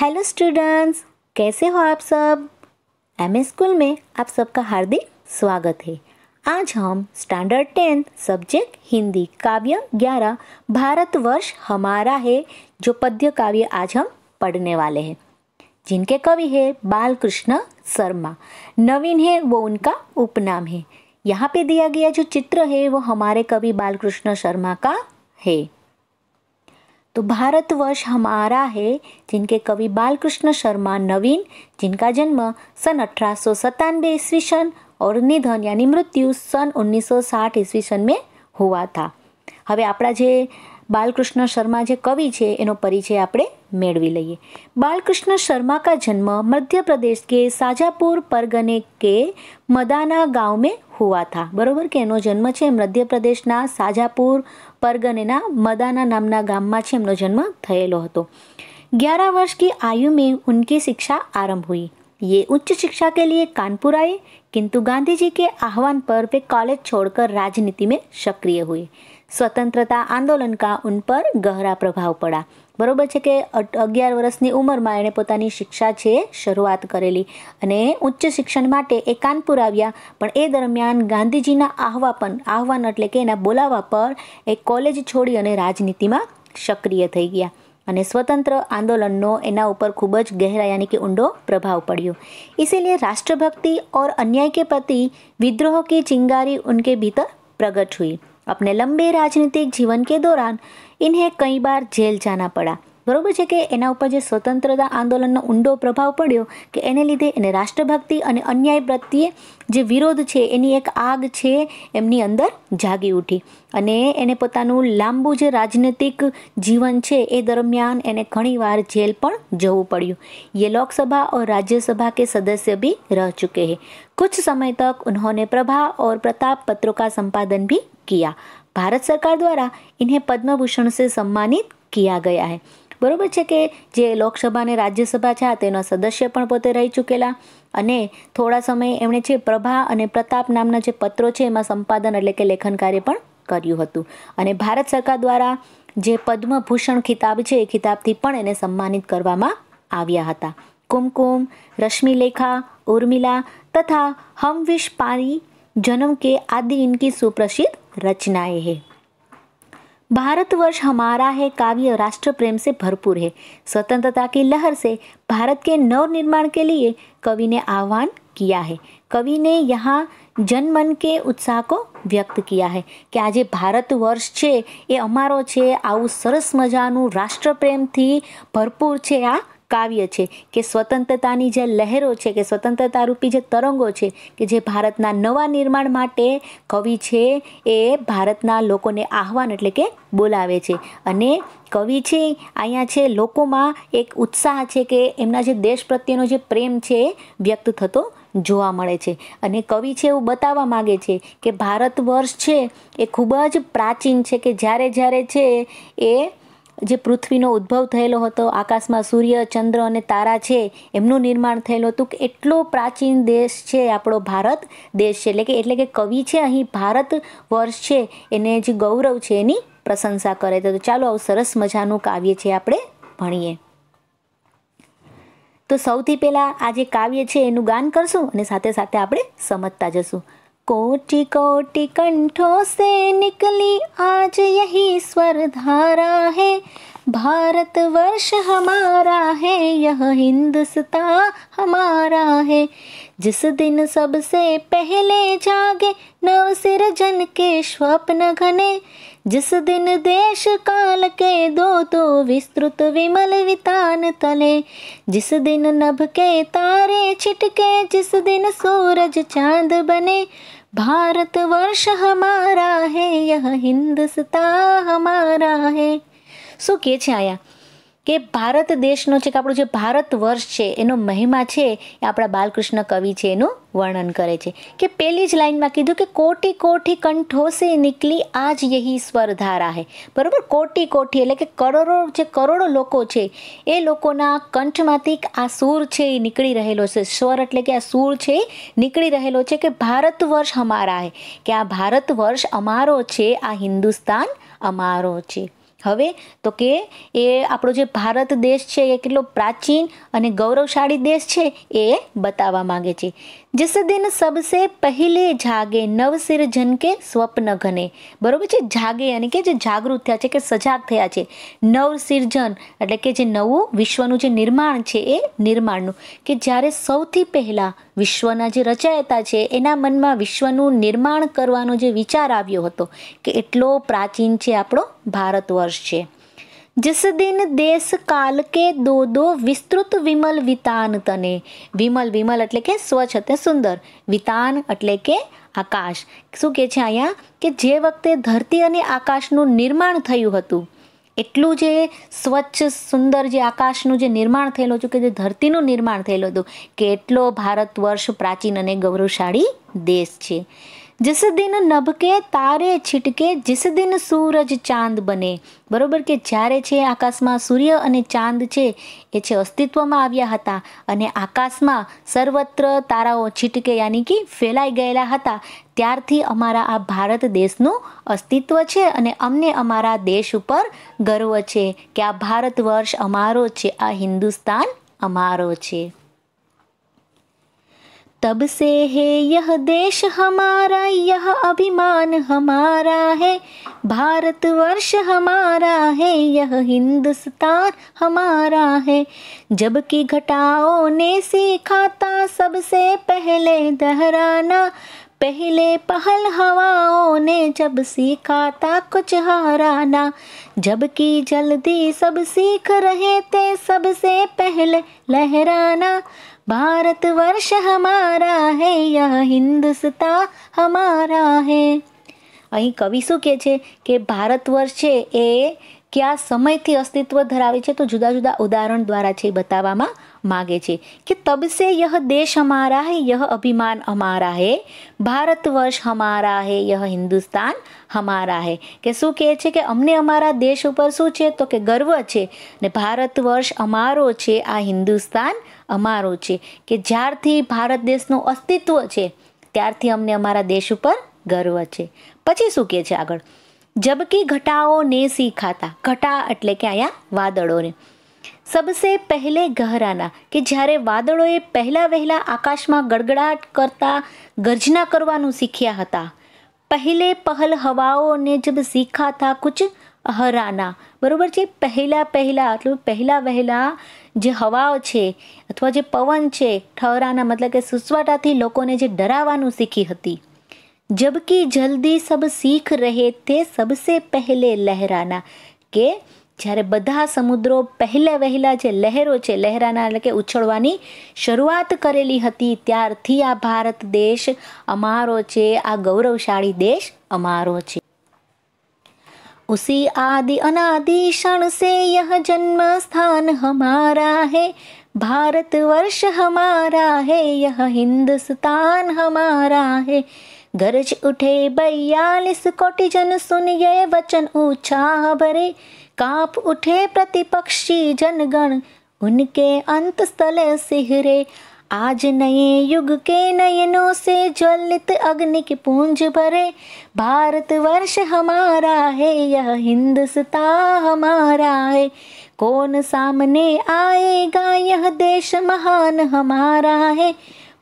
Hello students कैसे हो आप सब एम स्कूल में आप सबका हार्दिक स्वागत है आज हम स्टैंडर्ड टेंथ सब्जेक्ट हिंदी काव्य ग्यारह भारतवर्ष हमारा है जो पद्य काव्य आज हम पढ़ने वाले हैं जिनके कवि है बाल कृष्ण शर्मा नवीन है वो उनका उपनाम है यहाँ पे दिया गया जो चित्र है वो हमारे कवि बालकृष्ण शर्मा का है तो भारतवर्ष हमारा है जिनके कवि बालकृष्ण शर्मा नवीन जिनका जन्म सन अठारह सौ सतानवे ईस्वी सन और निधन यानी मृत्यु सन 1960 ईस्वी सन में हुआ था હવે આપણા જે બાલકૃષ્ણ શર્મા જે કવિ છે એનો પરિચય આપણે મેળવી લઈએ બાલકૃષ્ણ શर्मा का જન્મ मध्य प्रदेश के शाजापुर परगने के मदाना गांव में हुआ था બરોબર કે એનો જન્મ છે મધ્યપ્રદેશના શાજાપુર परगनेना मदाना नामना गांव में उनका जन्म થયેલો હતો 11 વર્ષની આયુમાં તેમની શિક્ષા આરંભ હુઈ યે ઉચ્ચ શિક્ષા કે લિયે કાનપુરાયે કિંતુ ગાંધીજી કે આહવાન પર વે કોલેજ છોડકર રાજનીતિ મે સક્રિય હુઈ સ્વતંત્રતા આંદોલન કા ઉન પર ગહરા પ્રભાવ પડા બરોબર છે કે અગિયાર વર્ષની ઉંમરમાં એણે પોતાની શિક્ષા છે શરૂઆત કરેલી અને ઉચ્ચ શિક્ષણ માટે એ કાનપુર આવ્યા પણ એ દરમિયાન ગાંધીજીના આહવાપન આહવાન એટલે કે એના બોલાવા પર એ કોલેજ છોડી અને રાજનીતિમાં સક્રિય થઈ ગયા અને સ્વતંત્ર આંદોલનનો એના ઉપર ખૂબ જ ગહેરા યાની કે ઊંડો પ્રભાવ પડ્યો ઇસીલિए રાષ્ટ્રભક્તિ ઓર અન્યાય કે પ્રતિ વિદ્રોહ કે ચિંગારી ઉનકે ભીતર પ્રગટ હુઈ अपने લંબે રાજનીતિક જીવન કે દોરાન એને કઈ બાર જેલ જાના પડા બરોબર છે કે એના ઉપર જે સ્વતંત્રતા આંદોલનનો ઊંડો પ્રભાવ પડ્યો કે એને લીધે એને રાષ્ટ્રભક્તિ અને અન્યાય પ્રત્યે જે વિરોધ છે એની એક આગ છે એમની અંદર જાગી ઉઠી અને એને પોતાનું લાંબુ જે રાજનૈતિક જીવન છે એ દરમિયાન એને ઘણીવાર જેલ પણ જવું પડ્યું યે લોકસભા ઓર રાજ્યસભા કે સદસ્ય ભી રહ ચૂકે હૈ કુછ સમય તક ઉન્હોને પ્રભા ઓર પ્રતાપ पत्रों સંપાદન संपादन भी ભારત સરકાર દ્વારા इन्हें પદ્મભૂષણ સે સન્માનિત सम्मानित ગયા હે है બરોબર છે કે જે લોકસભા અને રાજ્યસભા છે તેના સદસ્ય પણ પોતે રહી ચૂકેલા અને થોડા સમય એમણે છે પ્રભા અને પ્રતાપ નામના જે પત્રો છે એમાં સંપાદન એટલે કે લેખન કાર્ય પણ કર્યું હતું અને ભારત સરકાર દ્વારા જે પદ્મભૂષણ ખિતાબ છે એ ખિતાબથી પણ એને સન્માનિત કરવામાં આવ્યા હતા કુમકુમ રશ્મિલેખા ઉર્મિલા તથા હમવિશ પાણી जन्म के आदि इनकी सुप्रसिद्ध रचनाएं हैं भारतवर्ष हमारा है काव्य राष्ट्र प्रेम से भरपूर है स्वतंत्रता की लहर से भारत के नवनिर्माण के लिए कवि ने आह्वान किया है कवि ने यहाँ जनमन के ઉત્સાહ કો વ્યક્ત કિયા હે કે આજે भारतवर्ष વર્ષ ये એ અમારો सरस मजा राष्ट्र प्रेम थी भरपूर है हाँ। आ કાવ્ય છે કે સ્વતંત્રતાની જે લહેરો છે કે સ્વતંત્રતા રૂપી જે તરંગો છે કે જે ભારતના નવા નિર્માણ માટે કવિ છે એ ભારતના લોકોને આહવાન એટલે કે બોલાવે છે અને કવિ છે અહીંયા છે લોકોમાં એક ઉત્સાહ છે કે એમના જે દેશ પ્રત્યેનો જે પ્રેમ છે એ વ્યક્ત થતો જોવા મળે છે અને કવિ છે એવું બતાવવા માગે છે કે ભારત વર્ષ છે એ ખૂબ જ પ્રાચીન છે કે જ્યારે જ્યારે છે એ જે પૃથ્વીનો ઉદ્ભવ થયેલો હતો આકાશમાં સૂર્ય ચંદ્ર અને તારા છે એમનું નિર્માણ થયેલું હતું કે એટલો પ્રાચીન દેશ છે આપણો ભારત દેશ છે એટલે કે એટલે કે કવિ છે અહીં ભારત વર્ષ છે એને જે ગૌરવ છે એની પ્રશંસા કરે તો ચાલો આવું સરસ મજાનું કાવ્ય છે આપણે ભણીએ તો સૌથી પહેલાં આ જે કાવ્ય છે એનું ગાન કરશું અને સાથે સાથે આપણે સમજતા જશું कोटि कोटि कंठों से निकली आज यही स्वर धारा है भारत वर्ष हमारा है यह हिंदुस्तान हमारा है जिस दिन सबसे पहले जागे नव सिर जन के स्वप्न घने जिस दिन देश काल के दो तो विस्तृत विमल वितान तले जिस दिन नभ के तारे छिटके जिस दिन सूरज चांद बने भारत वर्ष हमारा है यह हिंदुस्तान हमारा है શું કે છે આયા કે ભારત દેશનો છે કે આપણું જે ભારત વર્ષ છે એનો મહિમા છે એ આપણા બાલકૃષ્ણ કવિ છે એનું વર્ણન કરે છે કે પહેલી જ લાઈનમાં કીધું કે કોટી કોઠી કંઠો સે નીકળી આજ યહી સ્વરધારા હે બરાબર કોટી કોઠી એટલે કે કરોડો જે કરોડો લોકો છે એ લોકોના કંઠમાંથી આ સૂર છે એ નીકળી રહેલો છે સ્વર એટલે કે આ સૂર છે નીકળી રહેલો છે કે ભારત વર્ષ અમારા હે કે આ ભારત વર્ષ અમારો છે આ હિન્દુસ્તાન અમારો છે હવે તો કે એ આપણો જે ભારત દેશ છે એ કેટલો પ્રાચીન અને ગૌરવશાળી દેશ છે એ બતાવવા માગે છે जिस दिन सबसे પહેલે જાગે નવસિર જન કે સ્વપ્ન ઘને બરોબર છે જાગે અને કે જે જાગૃત થયા છે કે સજાગ થયા છે નવસિર્જન એટલે કે જે નવું વિશ્વનું જે નિર્માણ છે એ નિર્માણનું કે જ્યારે સૌથી પહેલાં વિશ્વના જે રચયતા છે એના મનમાં વિશ્વનું નિર્માણ કરવાનો જે વિચાર આવ્યો હતો કે એટલો પ્રાચીન છે આપણો ભારત વર્ષ છે जिस दिन દેશ કાલ કે દો દો વિસ્તૃત વિમલ વિતાન તને વિમલ વિમલ એટલે કે સ્વચ્છ અને સુંદર વિતાન એટલે કે આકાશ શું કહે છે અહીંયા કે જે વખતે ધરતી અને આકાશનું નિર્માણ થયું હતું એટલું જે સ્વચ્છ સુંદર જે આકાશનું જે નિર્માણ થયેલું હતું કે જે ધરતીનું નિર્માણ થયેલું હતું કેટલો ભારત વર્ષ પ્રાચીન અને ગૌરવશાળી દેશ છે जिस દિન નભકે તારે છીટકે જિસ દિન સૂરજ ચાંદ બને બરોબર કે જ્યારે છે આકાશમાં સૂર્ય અને ચાંદ છે એ છે અસ્તિત્વમાં આવ્યા હતા અને આકાશમાં સર્વત્ર તારાઓ છીટકે યાની કે ફેલાઈ ગયેલા હતા ત્યારથી અમારા આ ભારત દેશનું અસ્તિત્વ છે અને અમને અમારા દેશ ઉપર ગર્વ છે કે આ ભારત વર્ષ અમારો છે આ હિન્દુસ્તાન અમારો છે तब से है यह देश हमारा यह अभिमान हमारा है भारतवर्ष हमारा है यह हिंदुस्तान हमारा है जबकि घटाओं ने सीखा था सबसे पहले दहराना पहले पहल हवाओं ने जब सीखा था कुछ हाराना जबकि जल्दी सब सीख रहे थे सबसे पहले लहराना ભારત વર્ષ हमारा હે યહ હિન્દુસ્તા હમારા હે અહીં કવિ શું કહે છે કે ભારત વર્ષ છે એ ક્યાં સમયથી અસ્તિત્વ ધરાવે છે તો જુદા જુદા ઉદાહરણ દ્વારા છે બતાવવામાં માગે છે કે તબસે યહ દેશ અમારા હે યહ અભિમાન અમારા હે ભારત વર્ષ હમારા હે યહ હિન્દુસ્તાન હમારા હે કે શું કહે છે કે અમને અમારા દેશ ઉપર શું છે તો કે ગર્વ છે ને ભારત વર્ષ અમારો છે આ હિન્દુસ્તાન અમારો છે કે જ્યારથી ભારત દેશનું અસ્તિત્વ છે ત્યારથી અમને અમારા દેશ ઉપર ગર્વ છે પછી શું કહે છે આગળ જબકી ઘટાઓ ને ખાતા ઘટા એટલે કે અહીંયા વાદળોને સબસે પહેલે ગહરાના કે જ્યારે વાદળોએ પહેલાં વહેલા આકાશમાં ગડગડાટ કરતા ગર્જના કરવાનું શીખ્યા હતા પહેલે પહલ હવાઓને જબ શીખા થા કુછ અહરાના બરોબર છે પહેલાં પહેલાં એટલું પહેલાં વહેલા જે હવાઓ છે અથવા જે પવન છે ઠરાના મતલબ કે સુસવાટાથી લોકોને જે ડરાવવાનું શીખી હતી જબકી જલ્દી સબ શીખ રહે તે સબસે પહેલે લહેરાના કે જ્યારે બધા સમુદ્રો પહેલા વહેલા જે લહેરો છે લહેરાના એટલે કે ઉછળવાની શરૂઆત કરેલી હતી ત્યારથી આ ભારત દેશ અમારો છે આ ગૌરવશાળી દેશ અમારો છે उसी आदि अनादि क्षण से यह जन्म स्थान हमारा है भारतवर्ष हमारा है यह हिंदुस्तान हमारा है गरज उठे बयालीस कोटि जन सुन ये वचन उत्साह भरे काप उठे प्रतिपक्षी जनगण उनके अंत स्थल सिहरे आज नए युग के नयनों से ज्वलित अग्नि की पूंज भरे भारतवर्ष हमारा है यह हिंदुस्ता हमारा है कौन सामने आएगा यह देश महान हमारा है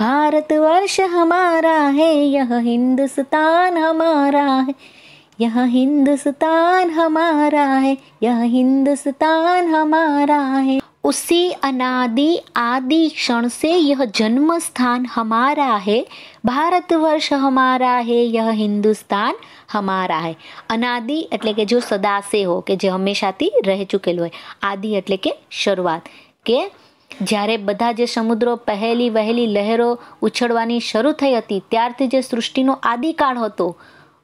भारतवर्ष हमारा है यह हिंदुस्तान हमारा है यह हिंदुस्तान हमारा है यह हिंदुस्तान हमारा है उसी अनादि आदि क्षण से यह जन्म स्थान हमारा है ભારતવર્ષ હમારા હે યહ હિન્દુસ્તાન હમારા હે અનાદિ એટલે કે જો સદાસે હો કે જે હંમેશાથી રહી ચૂકેલું હોય આદિ એટલે કે શરૂઆત કે જ્યારે બધા જે સમુદ્રો પહેલી વહેલી લહેરો ઉછળવાની શરૂ થઈ હતી ત્યારથી જે સૃષ્ટિનો આદિકાળ હતો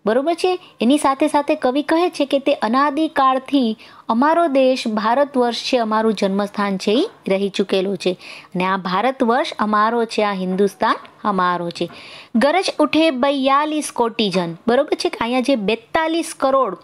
બરોબર છે એની સાથે સાથે કવિ કહે છે કે તે અનાદિકાળથી અમારો દેશ ભારત વર્ષ છે અમારું જન્મસ્થાન છે એ રહી ચૂકેલું છે અને આ ભારત વર્ષ અમારો છે આ હિન્દુસ્તાન અમારો છે ગરજ ઉઠે બયાલીસ કોટી જન બરોબર છે કે અહીંયા જે બેતાલીસ કરોડ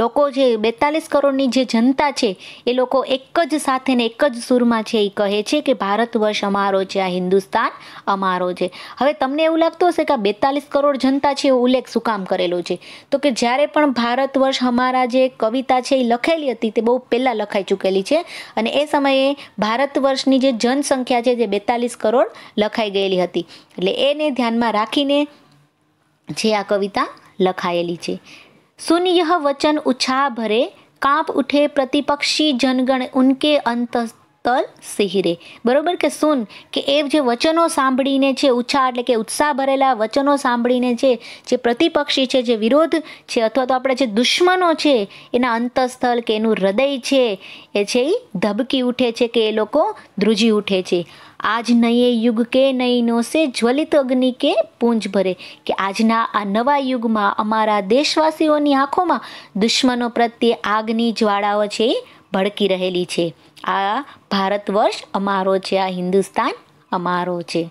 લોકો જે બેતાલીસ કરોડની જે જનતા છે એ લોકો એક જ સાથે ને એક જ સૂરમાં છે એ કહે છે કે ભારત વર્ષ અમારો છે આ હિન્દુસ્તાન અમારો છે હવે તમને એવું લાગતું હશે કે આ બેતાલીસ કરોડ જનતા છે એ ઉલ્લેખ શું કામ કરેલો છે તો કે જ્યારે પણ ભારત વર્ષ અમારા જે કવિતા છે એ લખેલી હતી તે બહુ પહેલાં લખાઈ ચૂકેલી છે અને એ સમયે ભારત વર્ષની જે જનસંખ્યા છે જે બેતાલીસ કરોડ લખાઈ ગયેલી હતી એટલે એને ધ્યાનમાં રાખીને જે આ કવિતા લખાયેલી છે सुन वचन उछा भरे કાંપ ઉઠે પ્રતિપક્ષી જનગણ ઉનકે અંતસ્તલ સિહરે બરોબર કે સુન કે એ જે વચનો સાંભળીને છે ઉછા એટલે કે ઉત્સાહ ભરેલા વચનો સાંભળીને છે જે પ્રતિપક્ષી છે જે વિરોધ છે અથવા તો આપણે જે દુશ્મનો છે એના અંતસ્થળ કે એનું હૃદય છે એ છે એ ધબકી ઉઠે છે કે એ લોકો ધ્રુજી ઉઠે છે આજ નયે યુગ કે નયનો સે જ્વલિત અગ્નિ કે પૂંજ ભરે કે આજના આ નવા યુગમાં અમારા દેશવાસીઓની આંખોમાં દુશ્મનો પ્રત્યે આગની જ્વાળાઓ છે ભડકી રહેલી છે આ ભારત વર્ષ અમારો છે આ હિન્દુસ્તાન અમારો છે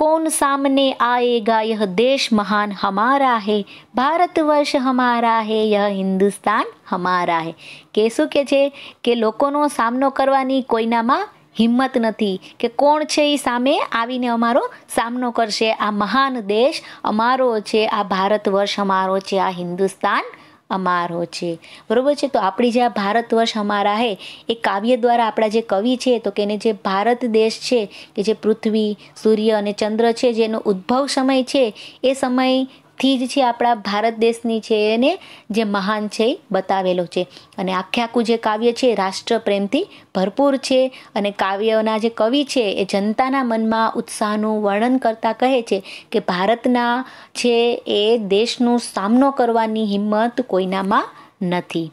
કોણ સામને આયેગા યહ દેશ મહાન હમારા હે ભારત વર્ષ હમારા હે યહ હિન્દુસ્તાન હમારા હે કે શું કે છે કે લોકોનો સામનો કરવાની કોઈનામાં હિંમત નથી કે કોણ છે એ સામે આવીને અમારો સામનો કરશે આ મહાન દેશ અમારો છે આ ભારત વર્ષ અમારો છે આ હિન્દુસ્તાન અમારો છે બરોબર છે તો આપણી જે આ ભારત વર્ષ અમારા હે એ કાવ્ય દ્વારા આપણા જે કવિ છે તો કે એને જે ભારત દેશ છે કે જે પૃથ્વી સૂર્ય અને ચંદ્ર છે જેનો ઉદ્ભવ સમય છે એ સમય થી જ છે આપણા ભારત દેશની છે એને જે મહાન છે એ બતાવેલો છે અને આખે આખું જે કાવ્ય છે રાષ્ટ્રપ્રેમથી ભરપૂર છે અને કાવ્યના જે કવિ છે એ જનતાના મનમાં ઉત્સાહનું વર્ણન કરતા કહે છે કે ભારતના છે એ દેશનો સામનો કરવાની હિંમત કોઈનામાં નથી